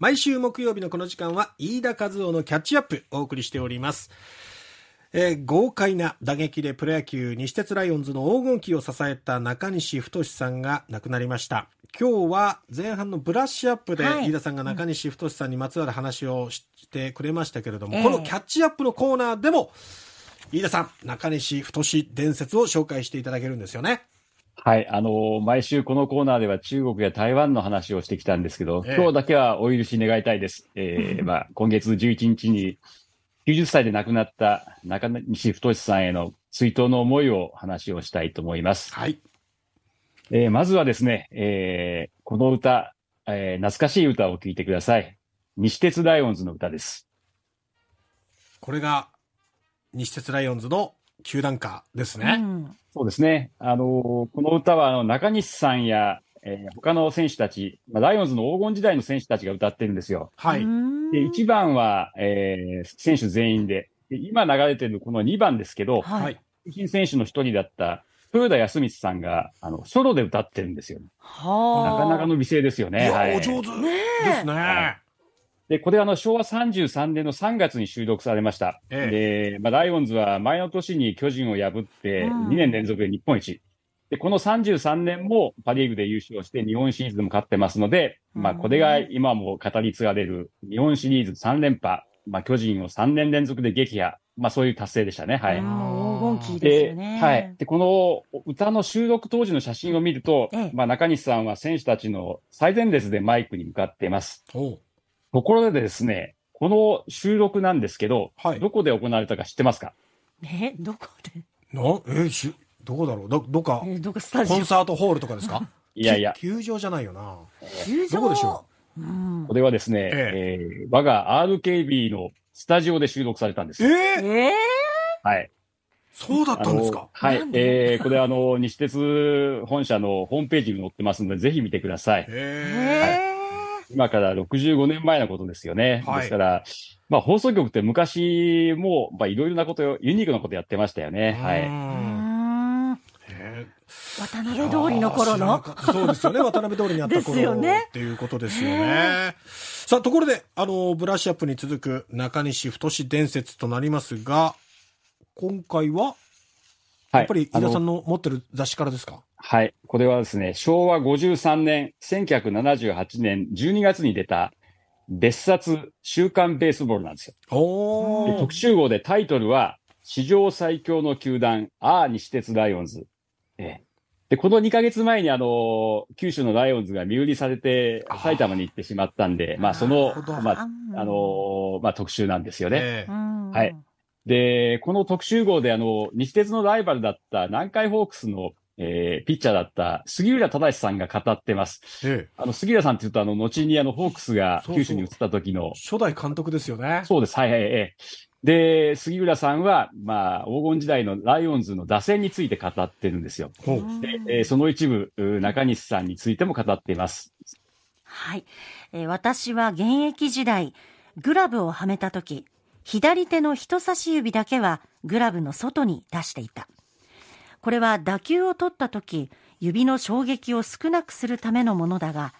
毎週木曜日のこの時間は飯田和夫のキャッチアップお送りしております。えー、豪快な打撃でプロ野球西鉄ライオンズの黄金期を支えた中西太さんが亡くなりました。今日は前半のブラッシュアップで飯田さんが中西太さんにまつわる話をしてくれましたけれども、はい、このキャッチアップのコーナーでも、飯田さん、中西太伝説を紹介していただけるんですよね。はい、あのー、毎週このコーナーでは中国や台湾の話をしてきたんですけど、ええ、今日だけはお許し願いたいです。えー、まあ、今月11日に90歳で亡くなった中西太さんへの追悼の思いを話をしたいと思います。はい。えー、まずはですね、えー、この歌、えー、懐かしい歌を聴いてください。西鉄ライオンズの歌です。これが西鉄ライオンズの球団歌ですね。うんそうですね。あの、この歌は、あの、中西さんや、えー、他の選手たち、まあ、ライオンズの黄金時代の選手たちが歌ってるんですよ。はい。で、1番は、えー、選手全員で。で今流れてるこの2番ですけど、はい。新選手の一人だった豊田康光さんが、あの、ソロで歌ってるんですよ、はあ。なかなかの美声ですよね。いはい、お上手ですね。はいで、これあの昭和33年の3月に収録されました。ええ、で、まあ、ライオンズは前の年に巨人を破って2年連続で日本一。で、この33年もパ・リーグで優勝して日本シリーズでも勝ってますので、まあ、これが今も語り継がれる日本シリーズ3連覇、まあ、巨人を3年連続で撃破、まあ、そういう達成でしたね。はい。黄金期ですね。はい。で、この歌の収録当時の写真を見ると、まあ、中西さんは選手たちの最前列でマイクに向かっています。ところでですね、この収録なんですけど、はい、どこで行われたか知ってますかえ、どこでなえし、どこだろうど、どか、えどかスタジオコンサートホールとかですかいやいや。球場じゃないよな。球場どこでしょう、うん、これはですね、えええー、我が RKB のスタジオで収録されたんです。えー、えー、はい。そうだったんですかはい。えー、これあの、西鉄本社のホームページに載ってますので、ぜひ見てください。えー。はい今から65年前のことですよね。はい、ですから、まあ、放送局って昔も、まあ、いろいろなこと、ユニークなことやってましたよね。はい。渡辺通りの頃のそうですよね。渡辺通りにあった頃よね。っていうことですよね。さあ、ところで、あの、ブラッシュアップに続く中西太伝説となりますが、今回は、やっぱり、は井田さんの持ってる雑誌からですかはい。これはですね、昭和53年、1978年12月に出た、別冊週刊ベースボールなんですよ。特集号でタイトルは、史上最強の球団、アー西鉄ライオンズ。ええ、で、この2ヶ月前にあの、九州のライオンズが身売りされて、埼玉に行ってしまったんで、まあその、まあ、あのまあ特集なんですよね。えはい。で、この特集号であの、西鉄のライバルだった南海ホークスのえー、ピッチャーだった杉浦忠さんが語ってます。ええ、あの杉浦さんって言うと、あの、後にあの、ホークスが九州に移った時のそうそう。初代監督ですよね。そうです。はいはい、ええ。で、杉浦さんは、まあ、黄金時代のライオンズの打線について語ってるんですよ。でえー、その一部、中西さんについても語っています。はい。えー、私は現役時代、グラブをはめた時、左手の人差し指だけはグラブの外に出していた。これは打球を取った時、指の衝撃を少なくするためのものだが、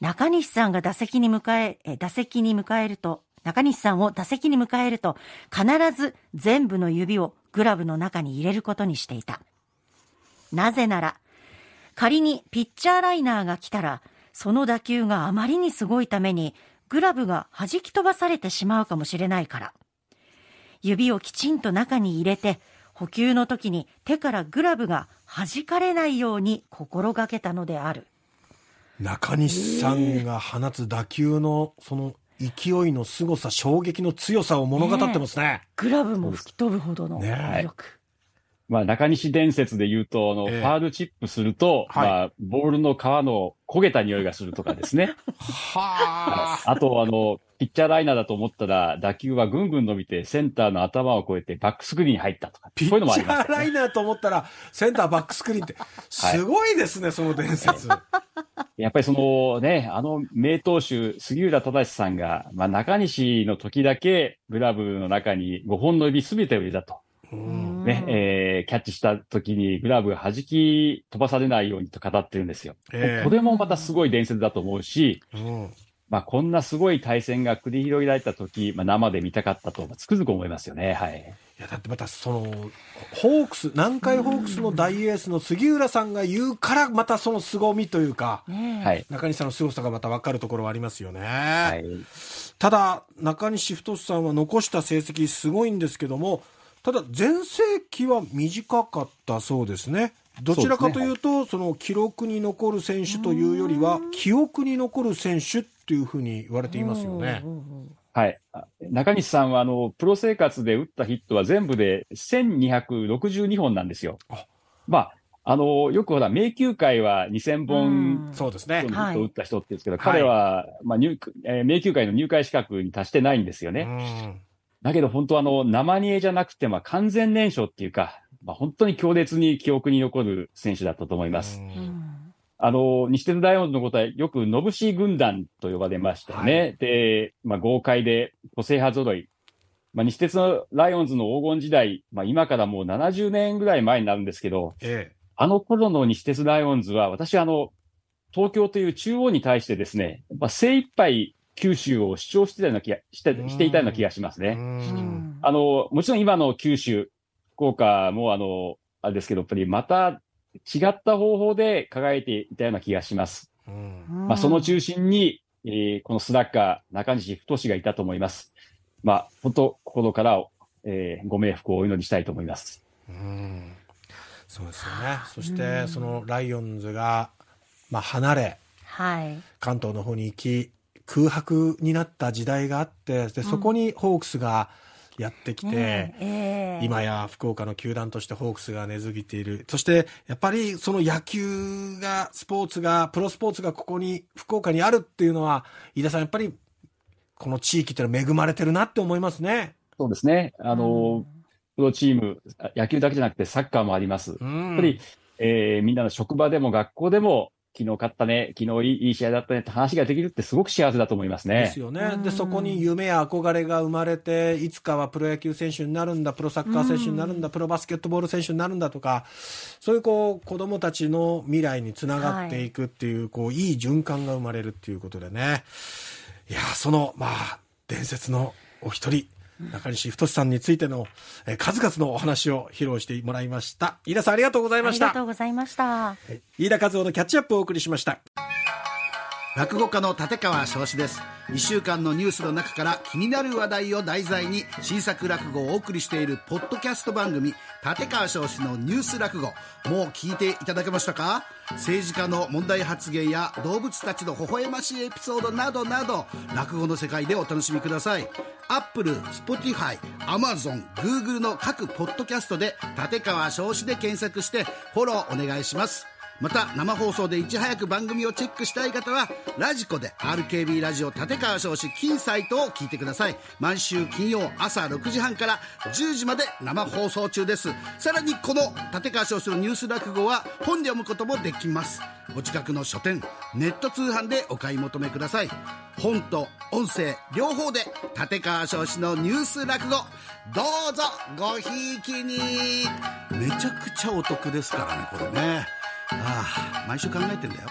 中西さんが打席に迎え、打席に迎えると、中西さんを打席に迎えると、必ず全部の指をグラブの中に入れることにしていた。なぜなら、仮にピッチャーライナーが来たら、その打球があまりにすごいために、グラブが弾き飛ばされてしまうかもしれないから。指をきちんと中に入れて、補給の時に手からグラブが弾かれないように心がけたのである中西さんが放つ打球のその勢いの凄さ衝撃の強さを物語ってますね、ね、グラブも吹き飛ぶほどの威力、ね、まあ、中西伝説で言うと、あの、えー、ファールチップすると、はい、まあ、ボールの皮の焦げた匂いがするとかですね。はあ。あと、あの、ピッチャーライナーだと思ったら、打球はぐんぐん伸びて、センターの頭を越えてバックスクリーンに入ったとか、ピッチャーライナーと思ったら、センターバックスクリーンって、すごいですね、はい、その伝説。やっぱりそのね、あの名投手、杉浦忠さんが、まあ、中西の時だけ、グラブの中に5本の指すべてを入れたと。ね、えー、キャッチした時にグラブが弾き飛ばされないようにと語ってるんですよ。えー、これもまたすごい伝説だと思うし、うん、まあ、こんなすごい対戦が繰り広げられた時、まあ、生で見たかったと、つくづく思いますよね。はい。いや、だってまた、その、ホークス、南海ホークスの大エースの杉浦さんが言うから、またその凄みというか、中西さんの凄さがまた分かるところはありますよね。はい、ただ、中西太さんは残した成績すごいんですけども、ただ、全盛期は短かったそうですね。どちらかというと、そ、ね,、の記録に残る選手というよりは、記憶に残る選手というふうに言われていますよね。はい、中西さんはあのプロ生活で打ったヒットは全部で1262本なんですよ。あまああのよくほら、迷宮会は2000本そうですね打った人ってですけど、彼は、まあ入えー、迷宮会の入会資格に達してないんですよね。だけど本当あの、生煮えじゃなくて、まあ、完全燃焼っていうか、まあ、本当に強烈に記憶に残る選手だったと思います。あの、西鉄ダイヤモンドのことはよく、のぶし軍団と呼ばれましたね。はい、で、まあ、豪快で個性派揃い。まあ、西鉄のライオンズの黄金時代、まあ、今からもう70年ぐらい前になるんですけど、ええ、あの頃の西鉄ライオンズは、私、あの、東京という中央に対してですね、まあ、精一杯九州を主張してたような気がしてしていたような気がしますね。あの、もちろん今の九州、福岡もあの、あれですけど、やっぱりまた違った方法で輝いていたような気がします。うん、まあ、その中心に、えー、このスラッガー、中西太がいたと思います。まあ、本当、心からえー、ご冥福をお祈りしたいと思います。うんそうですよね。そして、そのライオンズが、まあ、離れ、はい、関東の方に行き、空白になった時代があって、で、そこにホークスが、うんやってきて、えー、今や福岡の球団としてホークスが根付いている。そして、やっぱりその野球が、スポーツが、プロスポーツがここに、福岡にあるっていうのは、飯田さん、やっぱり、この地域ってのは恵まれてるなって思いますね。そうですね。あの、プロチーム、野球だけじゃなくてサッカーもあります。やっぱり、えー、みんなの職場でも学校でも、昨日勝ったね、昨日いい試合だったねって話ができるってすごく幸せだと思いますね。ですよね。で、そこに夢や憧れが生まれて、いつかはプロ野球選手になるんだ、プロサッカー選手になるんだ、プロバスケットボール選手になるんだとか、そういうこう、子供たちの未来につながっていくっていう、はい、こう、いい循環が生まれるっていうことでね。いや、その、まあ、伝説のお一人、中西太さんについての、えー、数々のお話を披露してもらいました飯田さんありがとうございましたありがとうございました飯田和夫のキャッチアップをお送りしました落語家の立川翔志です1週間のニュースの中から気になる話題を題材に新作落語をお送りしているポッドキャスト番組立川翔志のニュース落語もう聞いていただけましたか政治家の問題発言や動物たちの微笑ましいエピソードなどなど落語の世界でお楽しみくださいアップル、スポティファイ、アマゾン、グーグルの各ポッドキャストで立川少子で検索してフォローお願いしますまた生放送でいち早く番組をチェックしたい方はラジコで RKB ラジオ立川賞子金サイトを聞いてください毎週金曜朝6時半から10時まで生放送中ですさらにこの立川賞子のニュース落語は本で読むこともできますお近くの書店ネット通販でお買い求めください本と音声両方で立川賞子のニュース落語どうぞごひいきにめちゃくちゃお得ですからねこれねああ毎週考えてんだよ